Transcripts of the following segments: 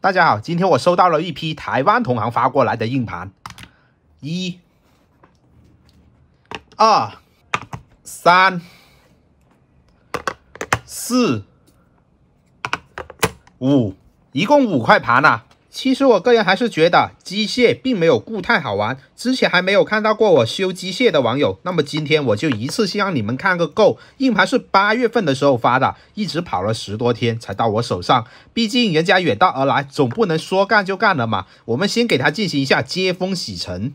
大家好，今天我收到了一批台湾同行发过来的硬盘，一、二、三、四、五，一共五块盘啊。其实我个人还是觉得机械并没有固态好玩。之前还没有看到过我修机械的网友，那么今天我就一次性让你们看个够。硬盘是八月份的时候发的，一直跑了十多天才到我手上。毕竟人家远道而来，总不能说干就干了嘛。我们先给它进行一下接风洗尘。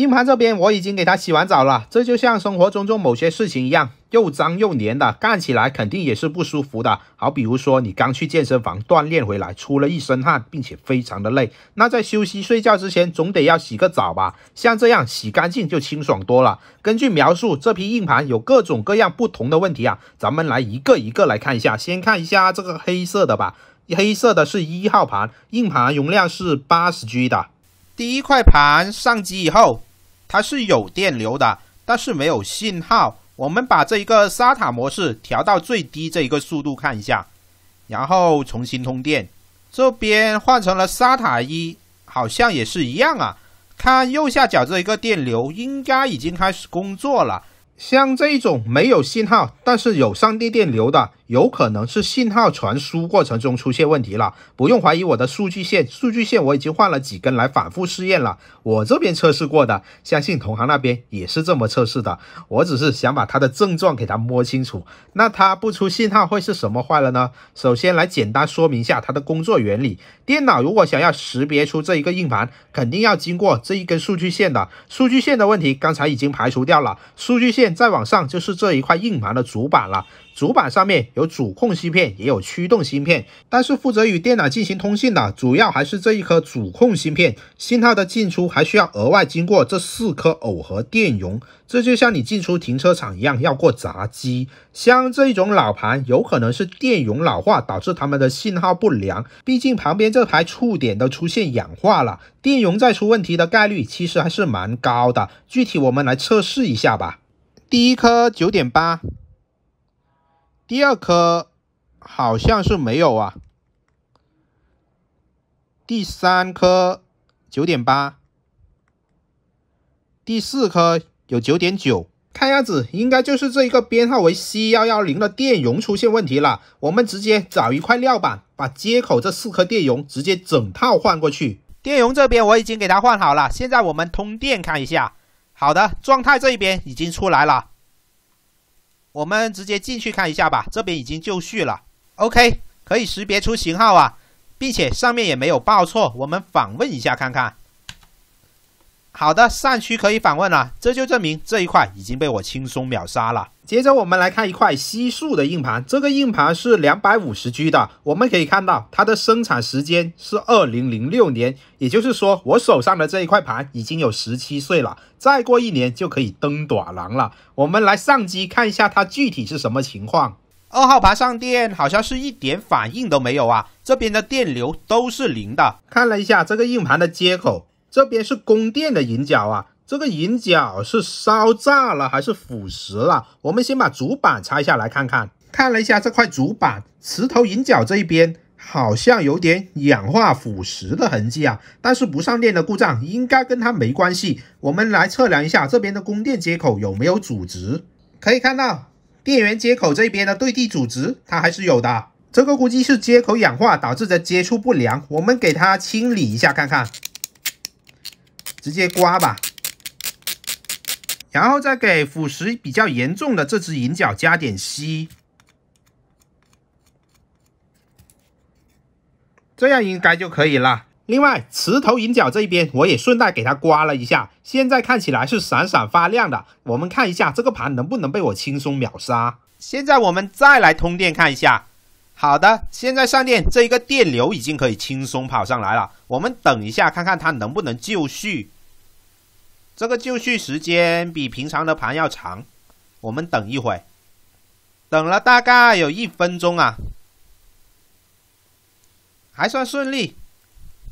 硬盘这边我已经给它洗完澡了，这就像生活中做某些事情一样，又脏又黏的，干起来肯定也是不舒服的。好比如说你刚去健身房锻炼回来，出了一身汗，并且非常的累，那在休息睡觉之前总得要洗个澡吧？像这样洗干净就清爽多了。根据描述，这批硬盘有各种各样不同的问题啊，咱们来一个一个来看一下。先看一下这个黑色的吧，黑色的是一号盘，硬盘容量是八十 G 的，第一块盘上机以后。它是有电流的，但是没有信号。我们把这一个沙塔模式调到最低这一个速度看一下，然后重新通电。这边换成了沙塔一，好像也是一样啊。看右下角这一个电流，应该已经开始工作了。像这一种没有信号，但是有上电电流的。有可能是信号传输过程中出现问题了，不用怀疑我的数据线，数据线我已经换了几根来反复试验了，我这边测试过的，相信同行那边也是这么测试的，我只是想把它的症状给它摸清楚。那它不出信号会是什么坏了呢？首先来简单说明一下它的工作原理，电脑如果想要识别出这一个硬盘，肯定要经过这一根数据线的，数据线的问题刚才已经排除掉了，数据线再往上就是这一块硬盘的主板了。主板上面有主控芯片，也有驱动芯片，但是负责与电脑进行通信的，主要还是这一颗主控芯片。信号的进出还需要额外经过这四颗耦合电容，这就像你进出停车场一样，要过闸机。像这一种老盘，有可能是电容老化导致它们的信号不良。毕竟旁边这排触点都出现氧化了，电容再出问题的概率其实还是蛮高的。具体我们来测试一下吧。第一颗九点八。第二颗好像是没有啊，第三颗九点八，第四颗有九点九，看样子应该就是这一个编号为 C 幺幺零的电容出现问题了。我们直接找一块料板，把接口这四颗电容直接整套换过去。电容这边我已经给它换好了，现在我们通电看一下。好的，状态这一边已经出来了。我们直接进去看一下吧，这边已经就绪了。OK，可以识别出型号啊，并且上面也没有报错。我们访问一下看看。好的，扇区可以访问了，这就证明这一块已经被我轻松秒杀了。接着我们来看一块西数的硬盘，这个硬盘是两百五十 G 的，我们可以看到它的生产时间是二零零六年，也就是说我手上的这一块盘已经有十七岁了，再过一年就可以登短廊了。我们来上机看一下它具体是什么情况。二号盘上电，好像是一点反应都没有啊，这边的电流都是零的。看了一下这个硬盘的接口。这边是供电的银角啊，这个银角是烧炸了还是腐蚀了？我们先把主板拆下来看看。看了一下这块主板，磁头银角这一边好像有点氧化腐蚀的痕迹啊，但是不上电的故障应该跟它没关系。我们来测量一下这边的供电接口有没有阻值，可以看到电源接口这边的对地阻值它还是有的，这个估计是接口氧化导致的接触不良，我们给它清理一下看看。直接刮吧，然后再给腐蚀比较严重的这只银角加点锡，这样应该就可以了。另外，磁头银角这边我也顺带给它刮了一下，现在看起来是闪闪发亮的。我们看一下这个盘能不能被我轻松秒杀。现在我们再来通电看一下。好的，现在上电，这一个电流已经可以轻松跑上来了。我们等一下看看它能不能就绪。这个就绪时间比平常的盘要长，我们等一会等了大概有一分钟啊，还算顺利，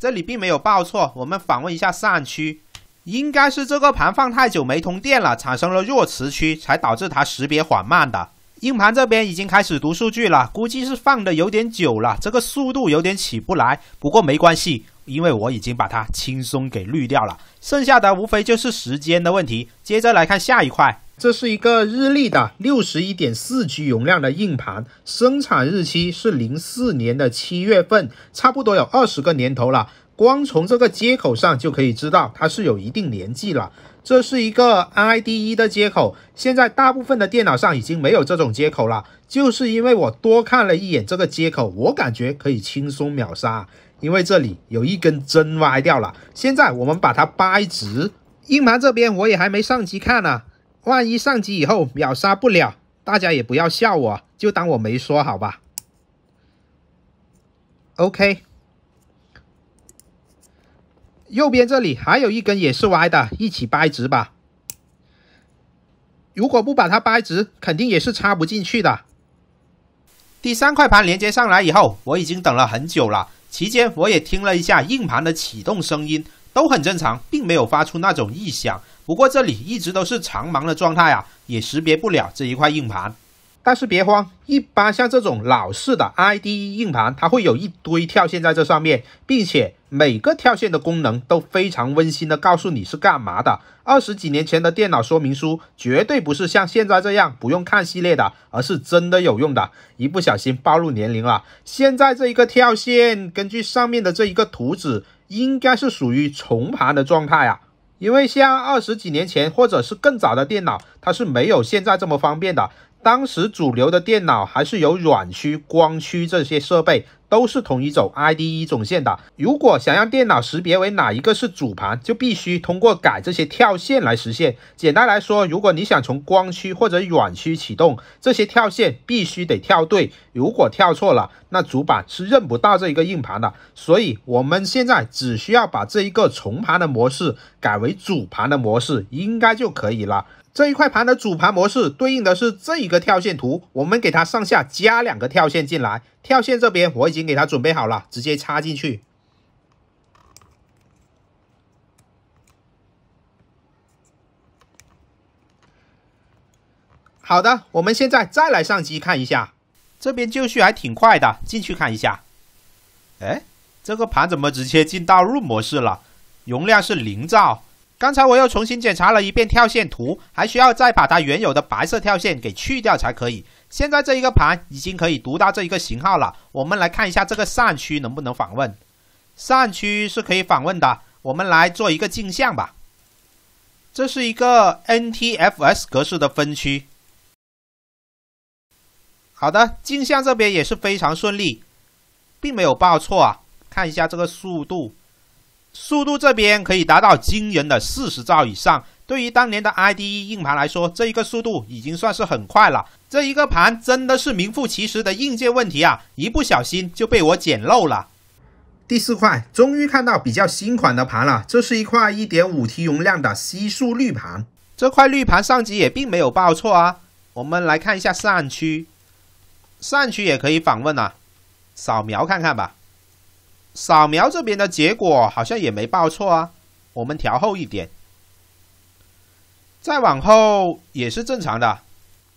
这里并没有报错。我们访问一下扇区，应该是这个盘放太久没通电了，产生了弱磁区，才导致它识别缓慢的。硬盘这边已经开始读数据了，估计是放的有点久了，这个速度有点起不来。不过没关系，因为我已经把它轻松给滤掉了，剩下的无非就是时间的问题。接着来看下一块，这是一个日历的六十一点四 G 容量的硬盘，生产日期是零四年的七月份，差不多有二十个年头了。光从这个接口上就可以知道它是有一定年纪了，这是一个 IDE 的接口，现在大部分的电脑上已经没有这种接口了。就是因为我多看了一眼这个接口，我感觉可以轻松秒杀，因为这里有一根针歪掉了。现在我们把它掰直。硬盘这边我也还没上机看呢，万一上机以后秒杀不了，大家也不要笑我，就当我没说好吧？OK。右边这里还有一根也是歪的，一起掰直吧。如果不把它掰直，肯定也是插不进去的。第三块盘连接上来以后，我已经等了很久了，期间我也听了一下硬盘的启动声音，都很正常，并没有发出那种异响。不过这里一直都是长盲的状态啊，也识别不了这一块硬盘。但是别慌，一般像这种老式的 IDE 硬盘，它会有一堆跳线在这上面，并且每个跳线的功能都非常温馨的告诉你是干嘛的。二十几年前的电脑说明书绝对不是像现在这样不用看系列的，而是真的有用的。一不小心暴露年龄了。现在这一个跳线，根据上面的这一个图纸，应该是属于重盘的状态啊，因为像二十几年前或者是更早的电脑，它是没有现在这么方便的。当时主流的电脑还是有软驱、光驱这些设备，都是统一走 IDE 总线的。如果想让电脑识别为哪一个是主盘，就必须通过改这些跳线来实现。简单来说，如果你想从光驱或者软驱启动，这些跳线必须得跳对。如果跳错了，那主板是认不到这一个硬盘的。所以，我们现在只需要把这一个重盘的模式改为主盘的模式，应该就可以了。这一块盘的主盘模式对应的是这一个跳线图，我们给它上下加两个跳线进来。跳线这边我已经给它准备好了，直接插进去。好的，我们现在再来上机看一下，这边就绪还挺快的，进去看一下。哎，这个盘怎么直接进到入模式了？容量是零兆。刚才我又重新检查了一遍跳线图，还需要再把它原有的白色跳线给去掉才可以。现在这一个盘已经可以读到这一个型号了，我们来看一下这个扇区能不能访问。扇区是可以访问的，我们来做一个镜像吧。这是一个 NTFS 格式的分区。好的，镜像这边也是非常顺利，并没有报错啊。看一下这个速度。速度这边可以达到惊人的四十兆以上，对于当年的 IDE 硬盘来说，这一个速度已经算是很快了。这一个盘真的是名副其实的硬件问题啊，一不小心就被我捡漏了。第四块，终于看到比较新款的盘了，这是一块 1.5T 容量的西数绿盘，这块绿盘上机也并没有报错啊。我们来看一下扇区，扇区也可以访问啊，扫描看看吧。扫描这边的结果好像也没报错啊，我们调后一点，再往后也是正常的，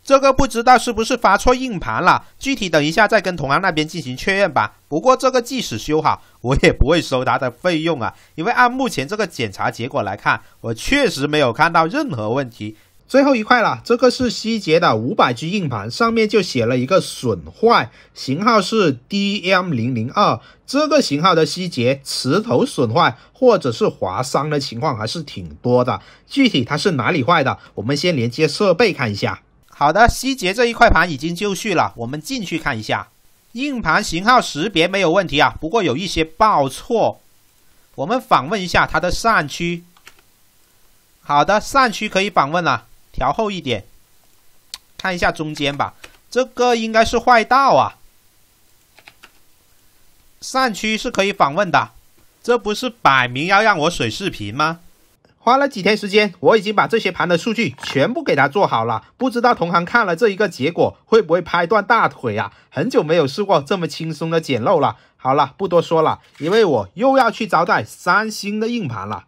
这个不知道是不是发错硬盘了，具体等一下再跟同行那边进行确认吧。不过这个即使修好，我也不会收他的费用啊，因为按目前这个检查结果来看，我确实没有看到任何问题。最后一块了，这个是希捷的五百 G 硬盘，上面就写了一个损坏，型号是 DM 零零二，这个型号的希捷磁头损坏或者是划伤的情况还是挺多的。具体它是哪里坏的，我们先连接设备看一下。好的，希捷这一块盘已经就绪了，我们进去看一下。硬盘型号识别没有问题啊，不过有一些报错。我们访问一下它的扇区。好的，扇区可以访问了。调后一点，看一下中间吧，这个应该是坏道啊。扇区是可以访问的，这不是摆明要让我水视频吗？花了几天时间，我已经把这些盘的数据全部给它做好了。不知道同行看了这一个结果会不会拍断大腿啊？很久没有试过这么轻松的捡漏了。好了，不多说了，因为我又要去招待三星的硬盘了。